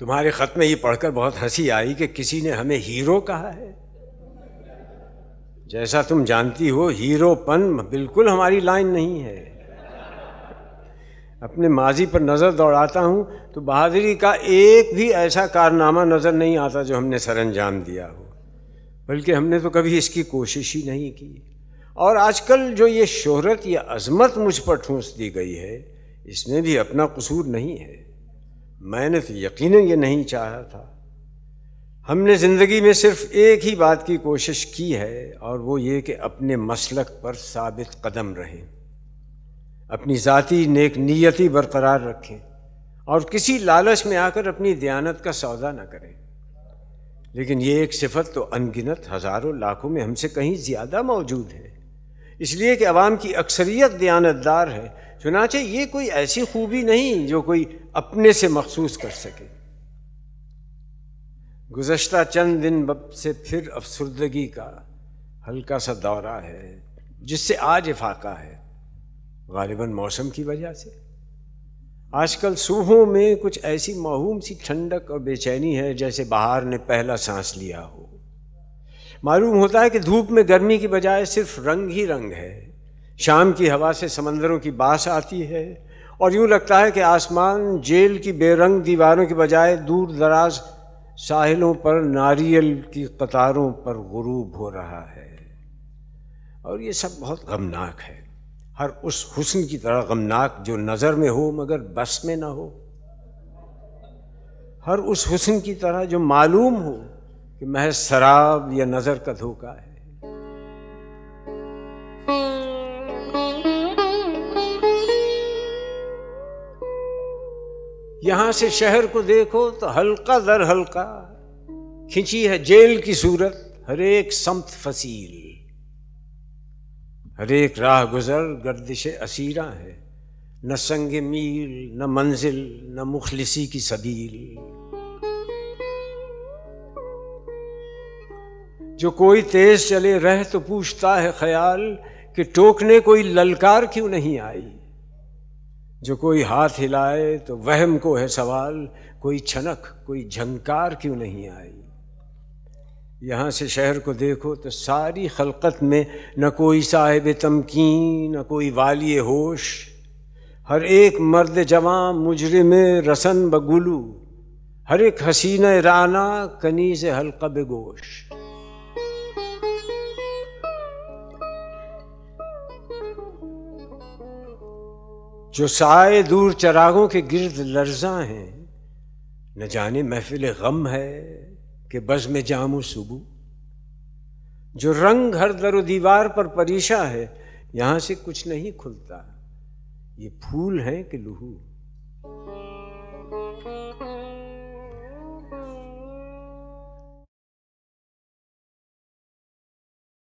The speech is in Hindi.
तुम्हारे ख़त में ये पढ़कर बहुत हंसी आई कि किसी ने हमें हीरो कहा है जैसा तुम जानती हो हीरोपन बिल्कुल हमारी लाइन नहीं है अपने माजी पर नज़र दौड़ाता हूँ तो बहादुरी का एक भी ऐसा कारनामा नज़र नहीं आता जो हमने सर अंजाम दिया हो बल्कि हमने तो कभी इसकी कोशिश ही नहीं की और आजकल जो ये शोहरत या अजमत मुझ पर ठूंस दी गई है इसमें भी अपना कसूर नहीं है मैंने तो यकीन ये नहीं चाहा था हमने ज़िंदगी में सिर्फ एक ही बात की कोशिश की है और वो ये कि अपने मसलक पर साबित कदम रहें अपनी ज़ाती नेक नीयती बरकरार रखें और किसी लालच में आकर अपनी दयानत का सौदा ना करें लेकिन ये एक सिफत तो अनगिनत हज़ारों लाखों में हमसे कहीं ज़्यादा मौजूद है इसलिए कि आवाम की अक्सरियत दयानतदार है चुनाचे ये कोई ऐसी खूबी नहीं जो कोई अपने से मखसूस कर सके गुज्त चंद दिन से फिर अफसरदगी का हल्का सा दौरा है जिससे आज इफाका है गालिबा मौसम की वजह से आजकल सुबहों में कुछ ऐसी माहूम सी ठंडक और बेचैनी है जैसे बाहर ने पहला सांस लिया हो मालूम होता है कि धूप में गर्मी की बजाय सिर्फ रंग ही रंग है शाम की हवा से समंदरों की बास आती है और यूं लगता है कि आसमान जेल की बेरंग दीवारों के बजाय दूर दराज साहिलों पर नारियल की कतारों पर गुरूब हो रहा है और ये सब बहुत गमनाक है हर उस हुस्न की तरह गमनाक जो नज़र में हो मगर बस में ना हो हर उस हुस्न की तरह जो मालूम हो कि महज शराब या नज़र का धोखा है यहां से शहर को देखो तो हल्का दर हल्का खिंची है जेल की सूरत हरेक समत फसील हरेक राह गुजर गर्दिश असीरा है न संग मील न मंजिल न मुखलिसी की सबील जो कोई तेज चले रह तो पूछता है ख्याल कि टोकने कोई ललकार क्यों नहीं आई जो कोई हाथ हिलाए तो वहम को है सवाल कोई छनक कोई झंकार क्यों नहीं आई यहाँ से शहर को देखो तो सारी खलकत में न कोई साहिब तमकीन न कोई वाली होश हर एक मर्द जवान मुजरिम रसन बगुलू हर एक हसीन राना कनीज हल्का बेगोश जो साए दूर चरागों के गिर्द लर्जा हैं न जाने महफिल गम है कि बज़ में जामू सुबु जो रंग हर दर दीवार पर परीशा है यहां से कुछ नहीं खुलता ये फूल हैं कि लहू